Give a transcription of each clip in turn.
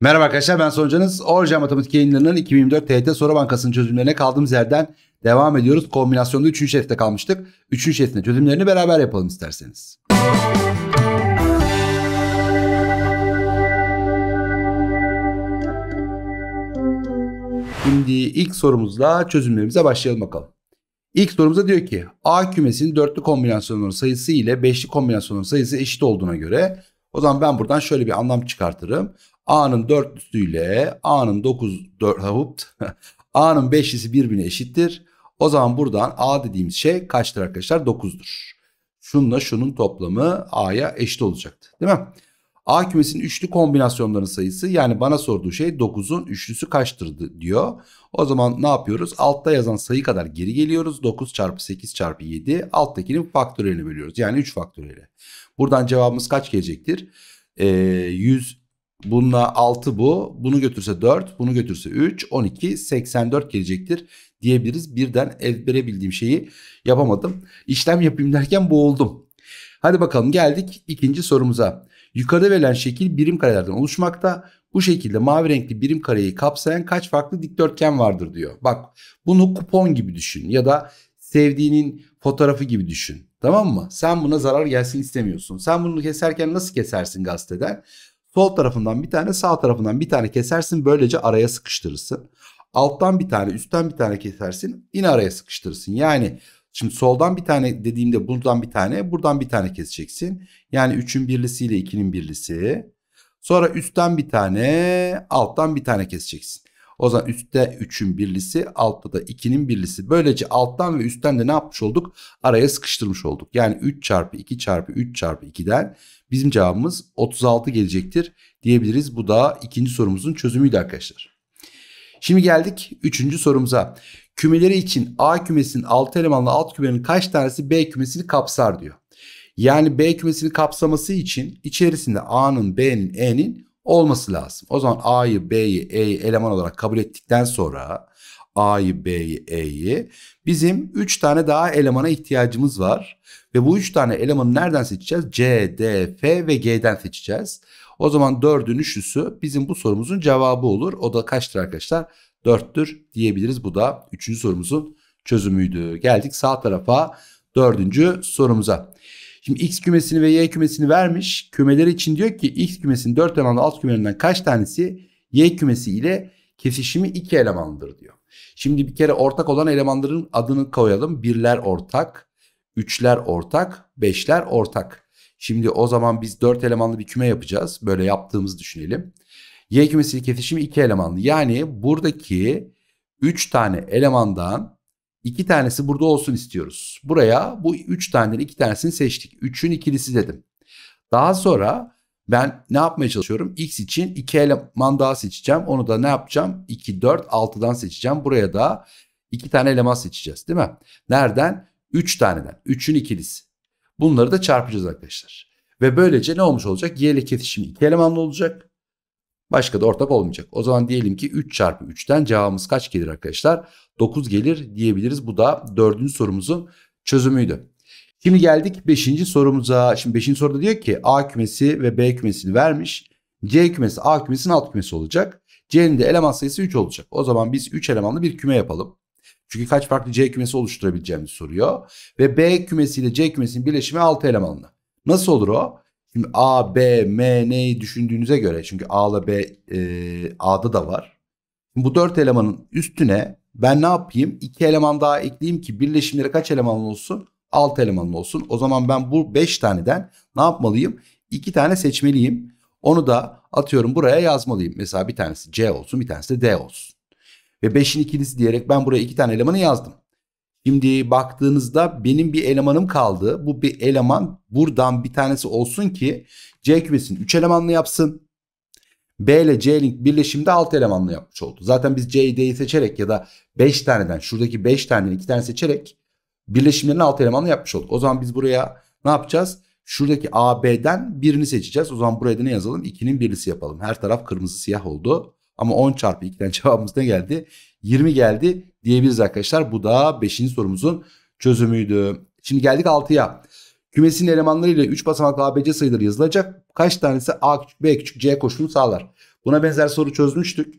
Merhaba arkadaşlar ben Sonucanız. Orja Matematik yayınlarının 2024 TYT Soru Bankası'nın çözümlerine kaldığımız yerden devam ediyoruz. Kombinasyonda 3. şerifte kalmıştık. 3. şerifin çözümlerini beraber yapalım isterseniz. Şimdi ilk sorumuzla çözümlerimize başlayalım bakalım. İlk sorumuzda diyor ki A kümesinin dörtlü kombinasyonların sayısı ile beşli kombinasyonların sayısı eşit olduğuna göre o zaman ben buradan şöyle bir anlam çıkartırım. A'nın dörtlüsüyle A'nın 9 4 havupt A'nın beşlisi birbirine eşittir. O zaman buradan A dediğimiz şey kaçtır arkadaşlar? Dokuzdur. Şununla şunun toplamı A'ya eşit olacaktı. Değil mi? A kümesinin üçlü kombinasyonların sayısı yani bana sorduğu şey dokuzun üçlüsü kaçtır diyor. O zaman ne yapıyoruz? Altta yazan sayı kadar geri geliyoruz. Dokuz çarpı sekiz çarpı yedi. alttakinin faktöriyelini bölüyoruz. Yani üç faktöriyeli. Buradan cevabımız kaç gelecektir? Ee, Bununla 6 bu. Bunu götürse 4. Bunu götürse 3. 12. 84 gelecektir diyebiliriz. Birden ezbere bildiğim şeyi yapamadım. İşlem yapayım derken boğuldum. Hadi bakalım geldik ikinci sorumuza. Yukarıda verilen şekil birim karelerden oluşmakta. Bu şekilde mavi renkli birim kareyi kapsayan kaç farklı dikdörtgen vardır diyor. Bak bunu kupon gibi düşün ya da sevdiğinin fotoğrafı gibi düşün. Tamam mı? Sen buna zarar gelsin istemiyorsun. Sen bunu keserken nasıl kesersin gazeteden? Sol tarafından bir tane sağ tarafından bir tane kesersin böylece araya sıkıştırırsın. Alttan bir tane üstten bir tane kesersin yine araya sıkıştırırsın. Yani şimdi soldan bir tane dediğimde buradan bir tane buradan bir tane keseceksin. Yani 3'ün birlisiyle 2'nin birlisi. Sonra üstten bir tane alttan bir tane keseceksin. O zaman üstte 3'ün birlisi altta da 2'nin birlisi. Böylece alttan ve üstten de ne yapmış olduk? Araya sıkıştırmış olduk. Yani 3 çarpı 2 çarpı 3 çarpı 2'den Bizim cevabımız 36 gelecektir diyebiliriz. Bu da ikinci sorumuzun çözümüydü arkadaşlar. Şimdi geldik üçüncü sorumuza. Kümeleri için A kümesinin 6 elemanlı alt kümenin kaç tanesi B kümesini kapsar diyor. Yani B kümesini kapsaması için içerisinde A'nın, B'nin, E'nin olması lazım. O zaman A'yı, B'yi, E'yi eleman olarak kabul ettikten sonra A'yı, B'yi, E'yi. Bizim 3 tane daha elemana ihtiyacımız var. Ve bu 3 tane elemanı nereden seçeceğiz? C, D, F ve G'den seçeceğiz. O zaman 4'ün üçlüsü bizim bu sorumuzun cevabı olur. O da kaçtır arkadaşlar? 4'tür diyebiliriz. Bu da 3. sorumuzun çözümüydü. Geldik sağ tarafa 4. sorumuza. Şimdi x kümesini ve y kümesini vermiş. Kümeleri için diyor ki x kümesinin 4 elemanlı alt kümelerinden kaç tanesi y kümesi ile kesişimi 2 elemanlıdır diyor. Şimdi bir kere ortak olan elemanların adını koyalım. Birler ortak, üçler ortak, beşler ortak. Şimdi o zaman biz dört elemanlı bir küme yapacağız. Böyle yaptığımızı düşünelim. Y kümesi kesişimi iki elemanlı. Yani buradaki üç tane elemandan iki tanesi burada olsun istiyoruz. Buraya bu üç taneden iki tanesini seçtik. Üçün ikilisi dedim. Daha sonra ben ne yapmaya çalışıyorum? X için 2 eleman daha seçeceğim. Onu da ne yapacağım? 2, 4, 6'dan seçeceğim. Buraya da 2 tane eleman seçeceğiz değil mi? Nereden? 3 taneden. 3'ün ikilisi. Bunları da çarpacağız arkadaşlar. Ve böylece ne olmuş olacak? Y ile kesişim 2 elemanlı olacak. Başka da ortak olmayacak. O zaman diyelim ki 3 çarpı 3'ten cevabımız kaç gelir arkadaşlar? 9 gelir diyebiliriz. Bu da dördüncü sorumuzun çözümüydü. Şimdi geldik 5. sorumuza. Şimdi 5. soruda diyor ki A kümesi ve B kümesini vermiş. C kümesi A kümesinin alt kümesi olacak. C'nin de eleman sayısı 3 olacak. O zaman biz 3 elemanlı bir küme yapalım. Çünkü kaç farklı C kümesi oluşturabileceğimizi soruyor. Ve B kümesiyle C kümesinin birleşimi 6 elemanlı. Nasıl olur o? Şimdi A, B, M, N'yi düşündüğünüze göre çünkü A ile B e, A'da da var. bu 4 elemanın üstüne ben ne yapayım? 2 eleman daha ekleyeyim ki birleşimleri kaç elemanlı olsun? 6 elemanım olsun. O zaman ben bu 5 taneden ne yapmalıyım? 2 tane seçmeliyim. Onu da atıyorum buraya yazmalıyım. Mesela bir tanesi C olsun bir tanesi de D olsun. Ve 5'in ikilisi diyerek ben buraya 2 tane elemanı yazdım. Şimdi baktığınızda benim bir elemanım kaldı. Bu bir eleman buradan bir tanesi olsun ki C kümesini 3 elemanlı yapsın. B ile C link birleşimde 6 elemanlı yapmış oldu. Zaten biz C'yi D'yi seçerek ya da 5 taneden şuradaki 5 taneden 2 tane seçerek birleşimlerini alt elemanla yapmış olduk. O zaman biz buraya ne yapacağız? Şuradaki AB'den birini seçeceğiz. O zaman buraya da ne yazalım? 2'nin birlisi yapalım. Her taraf kırmızı siyah oldu. Ama 10 çarpı 2'den cevabımız ne geldi? 20 geldi diyebiliriz arkadaşlar. Bu da 5. sorumuzun çözümüydü. Şimdi geldik 6'ya. Kümesin elemanlarıyla 3 basamaklı ABC sayıları yazılacak. Kaç tanesi A küçük B küçük C koşulunu sağlar? Buna benzer soru çözmüştük.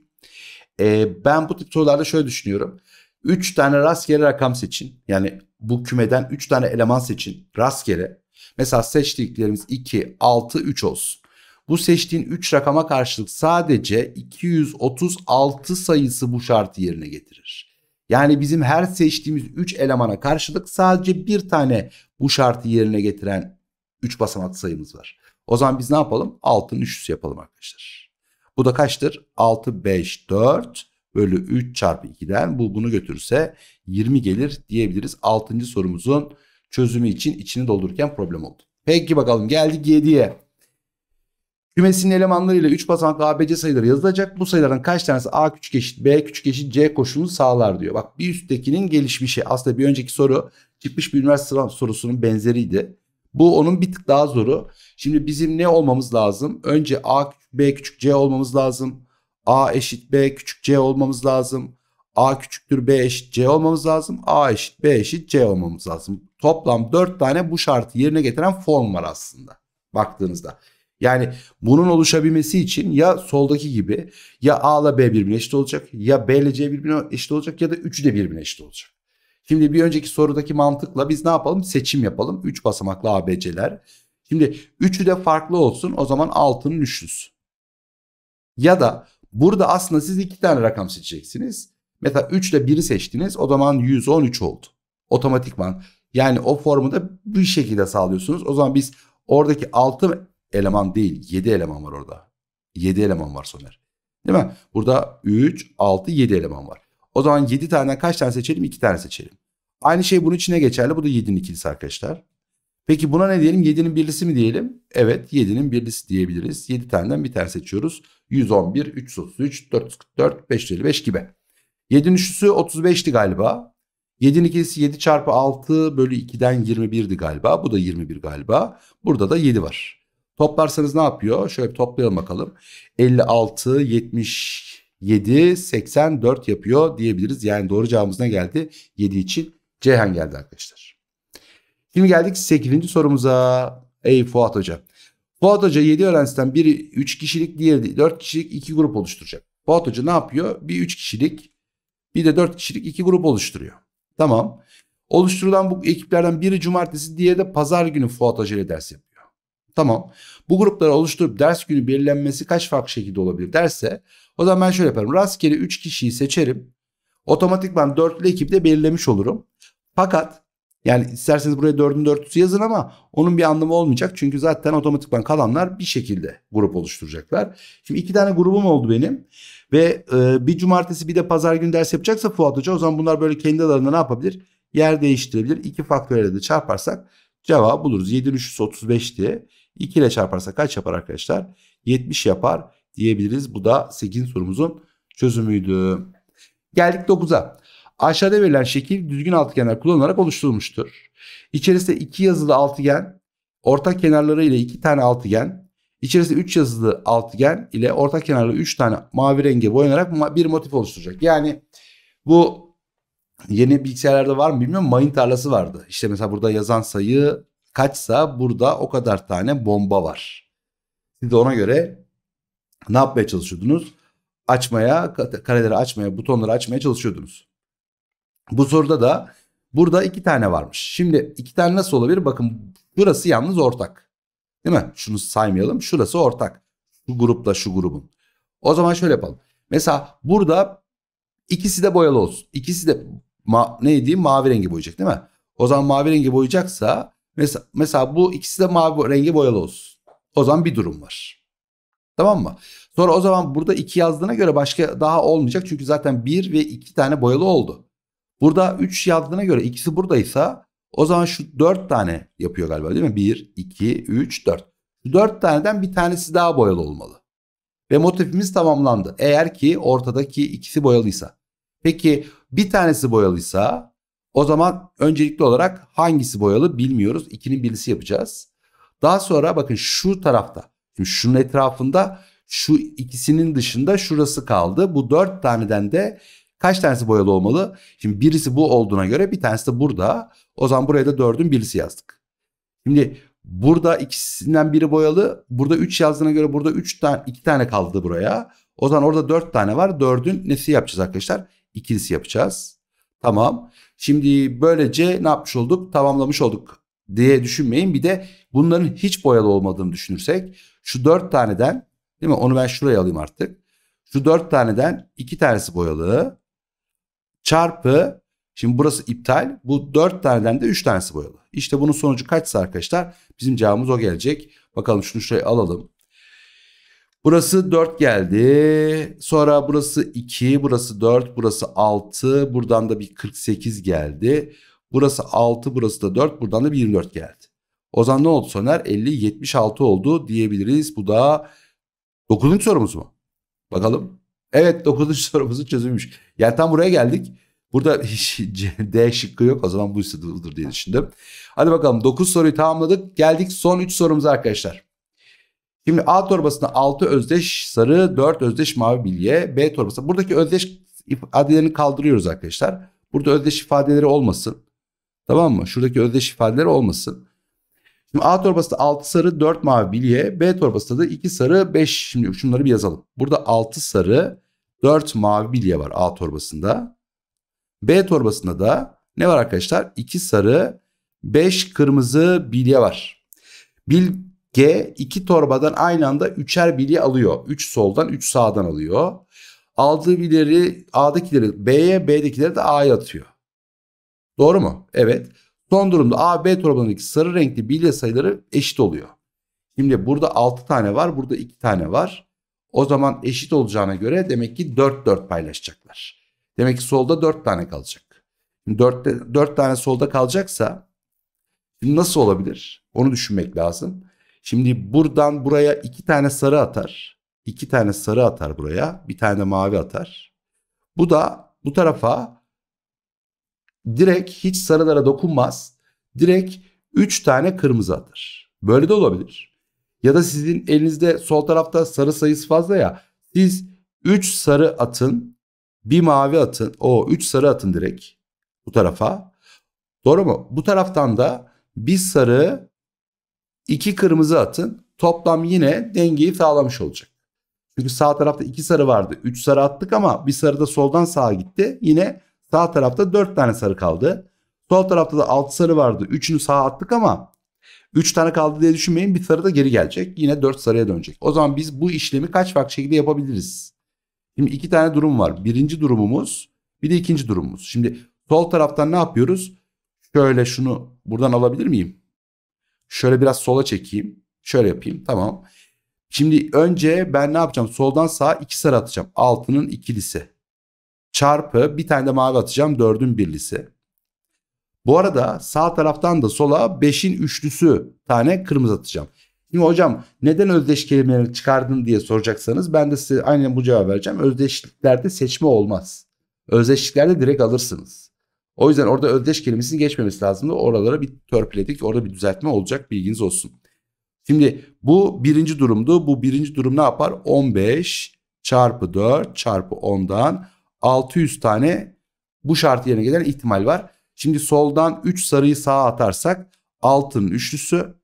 Ee, ben bu tip sorularda şöyle düşünüyorum. 3 tane rastgele rakam seçin. Yani bu kümeden 3 tane eleman seçin rastgele. Mesela seçtiklerimiz 2, 6, 3 olsun. Bu seçtiğin 3 rakama karşılık sadece 236 sayısı bu şartı yerine getirir. Yani bizim her seçtiğimiz 3 elemana karşılık sadece bir tane bu şartı yerine getiren 3 basamak sayımız var. O zaman biz ne yapalım? 6'nın 3'lüsü yapalım arkadaşlar. Bu da kaçtır? 6, 5, 4 bölü 3 çarpı 2'den bu bunu götürse 20 gelir diyebiliriz. 6. sorumuzun çözümü için içini doldururken problem oldu. Peki bakalım geldik 7'ye. Kümesinin elemanlarıyla 3 basamaklı ABC sayıları yazılacak. Bu sayılardan kaç tanesi A küçük eşit B küçük eşit C koşulunu sağlar diyor. Bak bir üsttekinin gelişmişi. Aslında bir önceki soru çıkmış bir üniversite sorusunun benzeriydi. Bu onun bir tık daha zoru. Şimdi bizim ne olmamız lazım? Önce A küçük B küçük C olmamız lazım. A eşit B küçük C olmamız lazım. A küçüktür B eşit C olmamız lazım. A eşit B eşit C olmamız lazım. Toplam 4 tane bu şartı yerine getiren form var aslında baktığınızda. Yani bunun oluşabilmesi için ya soldaki gibi ya A ile B birbirine eşit olacak ya B ile C birbirine eşit olacak ya da üçü de birbirine eşit olacak. Şimdi bir önceki sorudaki mantıkla biz ne yapalım? Seçim yapalım. 3 basamaklı ABC'ler. Şimdi üçü de farklı olsun o zaman 6'nın üçlüsü. Ya da Burada aslında siz iki tane rakam seçeceksiniz. Mesela 3 ile 1'i seçtiniz o zaman 113 oldu. Otomatikman. Yani o formu da bir şekilde sağlıyorsunuz. O zaman biz oradaki 6 eleman değil 7 eleman var orada. 7 eleman var Soner. Değil mi? Burada 3, 6, 7 eleman var. O zaman 7 tane kaç tane seçelim? 2 tane seçelim. Aynı şey bunun içine geçerli. Bu da 7'nin ikilisi arkadaşlar. Peki buna ne diyelim? 7'nin birlisi mi diyelim? Evet 7'nin birlisi diyebiliriz. 7 taneden bir tane seçiyoruz. 111, 333, 444, 555 gibi. 7'nin üçlüsü 35'ti galiba. 7'nin ikisi, 7 çarpı 6 bölü 2'den 21'di galiba. Bu da 21 galiba. Burada da 7 var. Toplarsanız ne yapıyor? Şöyle bir toplayalım bakalım. 56, 77, 84 yapıyor diyebiliriz. Yani doğru cevabımız ne geldi? 7 için Ceyhan geldi arkadaşlar. Şimdi geldik 8. sorumuza. Ey Fuat Hoca. Fuat Hoca 7 öğrenciden biri 3 kişilik diğeri 4 kişilik 2 grup oluşturacak. Fuat Hoca ne yapıyor? Bir 3 kişilik bir de 4 kişilik 2 grup oluşturuyor. Tamam. Oluşturulan bu ekiplerden biri cumartesi diğeri de pazar günü Fuat Hoca ile ders yapıyor. Tamam. Bu grupları oluşturup ders günü belirlenmesi kaç farklı şekilde olabilir derse o zaman ben şöyle yaparım. Rastgele 3 kişiyi seçerim. Otomatikman dörtlü ekiple belirlemiş olurum. Fakat yani isterseniz buraya 4'ün dörtlüsü yazın ama onun bir anlamı olmayacak. Çünkü zaten otomatikman kalanlar bir şekilde grup oluşturacaklar. Şimdi iki tane grubum oldu benim. Ve e, bir cumartesi bir de pazar günü ders yapacaksa Fuat Hoca o zaman bunlar böyle kendi alanında ne yapabilir? Yer değiştirebilir. İki faktörle de çarparsak cevabı buluruz. 7 335 diye. 2 ile çarparsak kaç yapar arkadaşlar? 70 yapar diyebiliriz. Bu da 8 sorumuzun çözümüydü. Geldik 9'a. Aşağıda verilen şekil düzgün altıgenler kullanılarak oluşturulmuştur. İçerisinde iki yazılı altıgen, ortak kenarları ile iki tane altıgen, içerisinde üç yazılı altıgen ile ortak kenarlı üç tane mavi renge boyanarak bir motif oluşturacak. Yani bu yeni bilgisayarlarda var mı bilmiyorum mayın tarlası vardı. İşte mesela burada yazan sayı kaçsa burada o kadar tane bomba var. Siz de ona göre ne yapmaya çalışıyordunuz? Açmaya, kareleri açmaya, butonları açmaya çalışıyordunuz. Bu soruda da burada iki tane varmış. Şimdi iki tane nasıl olabilir? Bakın burası yalnız ortak. Değil mi? Şunu saymayalım. Şurası ortak. bu grupla şu grubun. O zaman şöyle yapalım. Mesela burada ikisi de boyalı olsun. İkisi de ma ne diyeyim mavi rengi boyayacak değil mi? O zaman mavi rengi boyayacaksa mesela, mesela bu ikisi de mavi rengi boyalı olsun. O zaman bir durum var. Tamam mı? Sonra o zaman burada iki yazdığına göre başka daha olmayacak. Çünkü zaten bir ve iki tane boyalı oldu. Burada 3 yazdığına göre ikisi buradaysa o zaman şu 4 tane yapıyor galiba değil mi? 1, 2, 3, 4. Şu 4 taneden bir tanesi daha boyalı olmalı. Ve motifimiz tamamlandı. Eğer ki ortadaki ikisi boyalıysa. Peki bir tanesi boyalıysa o zaman öncelikli olarak hangisi boyalı bilmiyoruz. İkinin birisi yapacağız. Daha sonra bakın şu tarafta. Şimdi şunun etrafında şu ikisinin dışında şurası kaldı. Bu dört taneden de Kaç tanesi boyalı olmalı? Şimdi birisi bu olduğuna göre bir tanesi de burada. O zaman buraya da dördün birisi yazdık. Şimdi burada ikisinden biri boyalı. Burada üç yazdığına göre burada üç tane iki tane kaldı buraya. O zaman orada dört tane var. Dördün nesi yapacağız arkadaşlar? İkilisi yapacağız. Tamam. Şimdi böylece ne yapmış olduk? Tamamlamış olduk diye düşünmeyin. Bir de bunların hiç boyalı olmadığını düşünürsek şu dört taneden değil mi? Onu ben şuraya alayım artık. Şu dört taneden iki tanesi boyalı çarpı şimdi burası iptal. Bu 4 taneden de 3 tanesi boyalı. İşte bunun sonucu kaçsa arkadaşlar bizim cevabımız o gelecek. Bakalım şunu şöyle alalım. Burası 4 geldi. Sonra burası 2, burası 4, burası 6. Buradan da bir 48 geldi. Burası 6, burası da 4. Buradan da bir 24 geldi. O zaman ne oldu Soner? 50, 76 oldu diyebiliriz. Bu da 9. sorumuz mu? Bakalım. Evet dokuzuncu sorumuzu çözümüymüş. Yani tam buraya geldik. Burada D şıkkı yok. O zaman bu budur diye düşündüm. Hadi bakalım 9 soruyu tamamladık. Geldik son 3 sorumuza arkadaşlar. Şimdi A torbasında 6 özdeş sarı, 4 özdeş mavi bilye. B torbasında Buradaki özdeş ifadelerini kaldırıyoruz arkadaşlar. Burada özdeş ifadeleri olmasın. Tamam mı? Şuradaki özdeş ifadeleri olmasın. Şimdi A torbası 6 sarı 4 mavi bilye. B torbası da 2 sarı 5. Şimdi şunları bir yazalım. Burada 6 sarı 4 mavi bilye var A torbasında. B torbasında da ne var arkadaşlar? 2 sarı 5 kırmızı bilye var. Bilge 2 torbadan aynı anda 3'er bilye alıyor. 3 soldan 3 sağdan alıyor. Aldığı bilyeleri A'dakileri B'ye B'dekileri de A'ya atıyor. Doğru mu? Evet. Son durumda A, B torbalarındaki sarı renkli bilye sayıları eşit oluyor. Şimdi burada 6 tane var, burada 2 tane var. O zaman eşit olacağına göre demek ki 4 4 paylaşacaklar. Demek ki solda 4 tane kalacak. 4, 4 tane solda kalacaksa nasıl olabilir? Onu düşünmek lazım. Şimdi buradan buraya 2 tane sarı atar. 2 tane sarı atar buraya. Bir tane de mavi atar. Bu da bu tarafa direkt hiç sarılara dokunmaz. Direkt 3 tane kırmızı atar. Böyle de olabilir. Ya da sizin elinizde sol tarafta sarı sayısı fazla ya. Siz 3 sarı atın. Bir mavi atın. O 3 sarı atın direkt bu tarafa. Doğru mu? Bu taraftan da bir sarı, iki kırmızı atın. Toplam yine dengeyi sağlamış olacak. Çünkü sağ tarafta iki sarı vardı. Üç sarı attık ama bir sarı da soldan sağa gitti. Yine Sağ tarafta 4 tane sarı kaldı. Sol tarafta da 6 sarı vardı. 3'ünü sağa attık ama 3 tane kaldı diye düşünmeyin. Bir sarı da geri gelecek. Yine 4 sarıya dönecek. O zaman biz bu işlemi kaç farklı şekilde yapabiliriz? Şimdi iki tane durum var. Birinci durumumuz bir de ikinci durumumuz. Şimdi sol taraftan ne yapıyoruz? Şöyle şunu buradan alabilir miyim? Şöyle biraz sola çekeyim. Şöyle yapayım. Tamam. Şimdi önce ben ne yapacağım? Soldan sağa iki sarı atacağım. Altının ikilisi çarpı bir tane de mavi atacağım dördün birlisi. Bu arada sağ taraftan da sola 5'in üçlüsü tane kırmızı atacağım. Şimdi hocam neden özdeş kelimeleri çıkardın diye soracaksanız ben de size aynen bu cevabı vereceğim. Özdeşliklerde seçme olmaz. Özdeşliklerde direkt alırsınız. O yüzden orada özdeş kelimesini geçmemesi lazımdı. Oralara bir törpüledik. Orada bir düzeltme olacak bilginiz olsun. Şimdi bu birinci durumdu. Bu birinci durum ne yapar? 15 çarpı 4 çarpı 10'dan 600 tane bu şartı yerine gelen ihtimal var. Şimdi soldan 3 sarıyı sağa atarsak altın üçlüsü.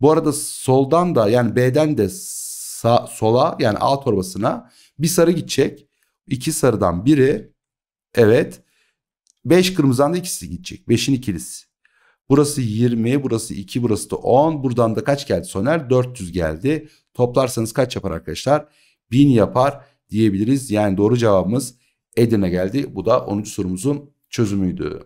Bu arada soldan da yani B'den de sağ, sola yani A torbasına bir sarı gidecek. 2 sarıdan biri evet. 5 kırmızıdan da ikisi gidecek. 5'in ikilisi. Burası 20, burası 2, burası da 10. Buradan da kaç geldi Soner? 400 geldi. Toplarsanız kaç yapar arkadaşlar? 1000 yapar diyebiliriz. Yani doğru cevabımız Edirne geldi. Bu da 10. sorumuzun çözümüydü.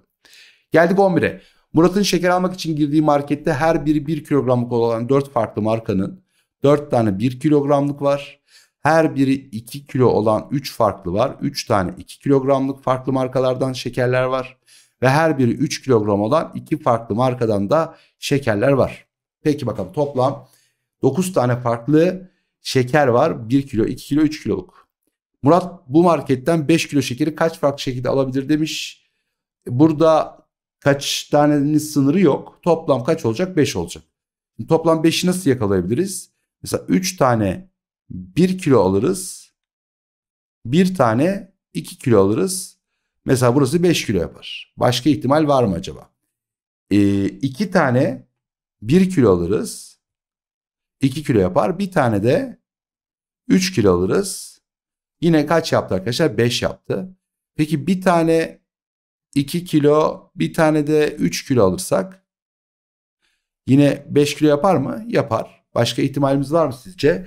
Geldik 11'e. Murat'ın şeker almak için girdiği markette her biri 1 kilogramlık olan 4 farklı markanın 4 tane 1 kilogramlık var. Her biri 2 kilo olan 3 farklı var. 3 tane 2 kilogramlık farklı markalardan şekerler var. Ve her biri 3 kilogram olan 2 farklı markadan da şekerler var. Peki bakalım toplam 9 tane farklı şeker var. 1 kilo, 2 kilo, 3 kiloluk. Murat bu marketten 5 kilo şekeri kaç farklı şekilde alabilir demiş. Burada kaç tanenin sınırı yok. Toplam kaç olacak? 5 olacak. toplam 5'i nasıl yakalayabiliriz? Mesela 3 tane 1 kilo alırız. 1 tane 2 kilo alırız. Mesela burası 5 kilo yapar. Başka ihtimal var mı acaba? 2 ee, iki tane 1 kilo alırız. 2 kilo yapar. Bir tane de 3 kilo alırız. Yine kaç yaptı arkadaşlar? 5 yaptı. Peki bir tane 2 kilo bir tane de 3 kilo alırsak yine 5 kilo yapar mı? Yapar. Başka ihtimalimiz var mı sizce?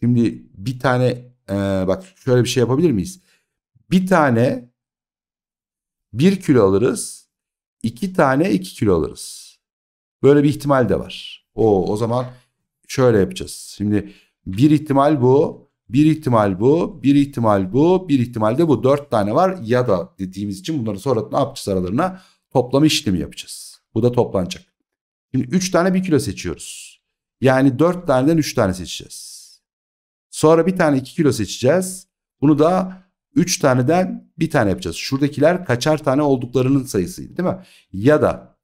Şimdi bir tane e, bak şöyle bir şey yapabilir miyiz? Bir tane 1 kilo alırız. 2 tane 2 kilo alırız. Böyle bir ihtimal de var. O o zaman şöyle yapacağız. Şimdi bir ihtimal bu. Bir ihtimal bu, bir ihtimal bu, bir ihtimal de bu. Dört tane var ya da dediğimiz için bunları sonra ne yapacağız aralarına? Toplama işlemi yapacağız. Bu da toplanacak. Şimdi üç tane bir kilo seçiyoruz. Yani dört taneden üç tane seçeceğiz. Sonra bir tane iki kilo seçeceğiz. Bunu da üç taneden bir tane yapacağız. Şuradakiler kaçar tane olduklarının sayısıydı değil mi? Ya da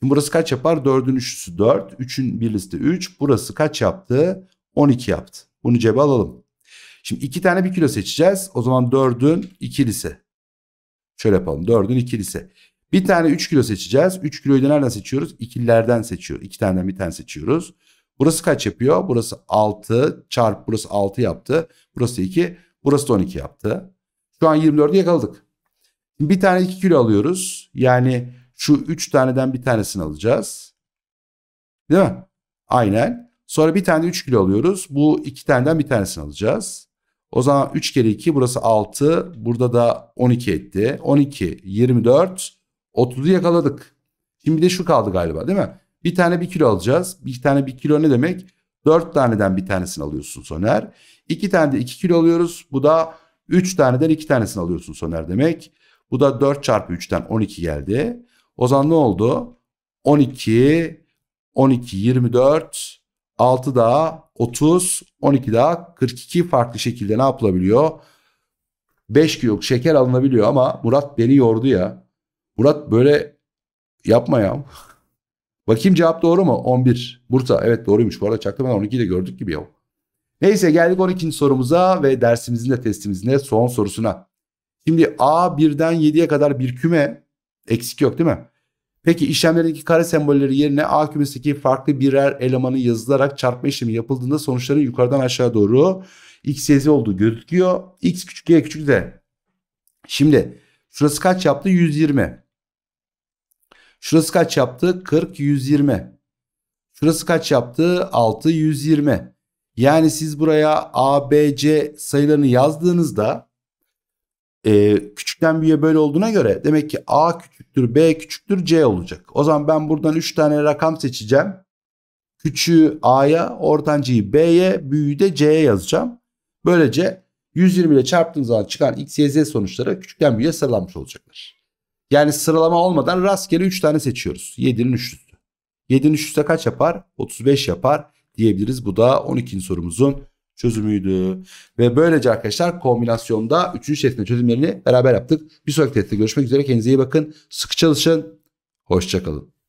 şimdi burası kaç yapar? Dördün üçlüsü dört, üçün birlisi de üç. Burası kaç yaptı? On iki yaptı. Bunu cebe alalım. Şimdi iki tane bir kilo seçeceğiz. O zaman dördün ikilisi. Şöyle yapalım. Dördün ikilisi. Bir tane 3 kilo seçeceğiz. 3 kiloyu da nereden seçiyoruz? İkililerden seçiyoruz. İki taneden bir tane seçiyoruz. Burası kaç yapıyor? Burası 6 çarp burası 6 yaptı. Burası 2. Burası da 12 yaptı. Şu an 24'ü yakaladık. Bir tane 2 kilo alıyoruz. Yani şu 3 taneden bir tanesini alacağız. Değil mi? Aynen. Sonra bir tane 3 kilo alıyoruz. Bu iki taneden bir tanesini alacağız. O zaman 3 kere 2 burası 6. Burada da 12 etti. 12, 24, 30'u yakaladık. Şimdi bir de şu kaldı galiba değil mi? Bir tane 1 kilo alacağız. Bir tane 1 kilo ne demek? 4 taneden bir tanesini alıyorsun Soner. 2 tane de 2 kilo alıyoruz. Bu da 3 taneden 2 tanesini alıyorsun Soner demek. Bu da 4 çarpı 3'ten 12 geldi. O zaman ne oldu? 12, 12, 24, 6 daha 30, 12 daha 42 farklı şekilde ne yapılabiliyor? 5 kilo şeker alınabiliyor ama Murat beni yordu ya. Murat böyle yapma ya. Bakayım cevap doğru mu? 11. Bursa. Evet doğruymuş. Bu arada çaktırmadan 12'yi de gördük gibi ya. Neyse geldik 12. sorumuza ve dersimizin de testimizin de son sorusuna. Şimdi A1'den 7'ye kadar bir küme eksik yok değil mi? Peki işlemlerdeki kare sembolleri yerine A kümesindeki farklı birer elemanı yazılarak çarpma işlemi yapıldığında sonuçların yukarıdan aşağı doğru x yz olduğu gözüküyor. x küçük y küçük de. Şimdi şurası kaç yaptı? 120. Şurası kaç yaptı? 40 120. Şurası kaç yaptı? 6 120. Yani siz buraya A, B, C sayılarını yazdığınızda e, küçükten büyüğe böyle olduğuna göre demek ki A küçüktür B küçüktür C olacak. O zaman ben buradan 3 tane rakam seçeceğim. Küçüğü A'ya, ortancıyı B'ye, büyüğü de C'ye yazacağım. Böylece 120 ile çarptığım zaman çıkan X, Y, Z sonuçları küçükten büyüğe sıralanmış olacaklar. Yani sıralama olmadan rastgele 3 tane seçiyoruz. 7'nin 300'ü. 7'nin 300'e kaç yapar? 35 yapar diyebiliriz. Bu da 12. sorumuzun çözümüydü. Ve böylece arkadaşlar kombinasyonda üçüncü şeklinde çözümlerini beraber yaptık. Bir sonraki testte görüşmek üzere. Kendinize iyi bakın. Sıkı çalışın. Hoşçakalın.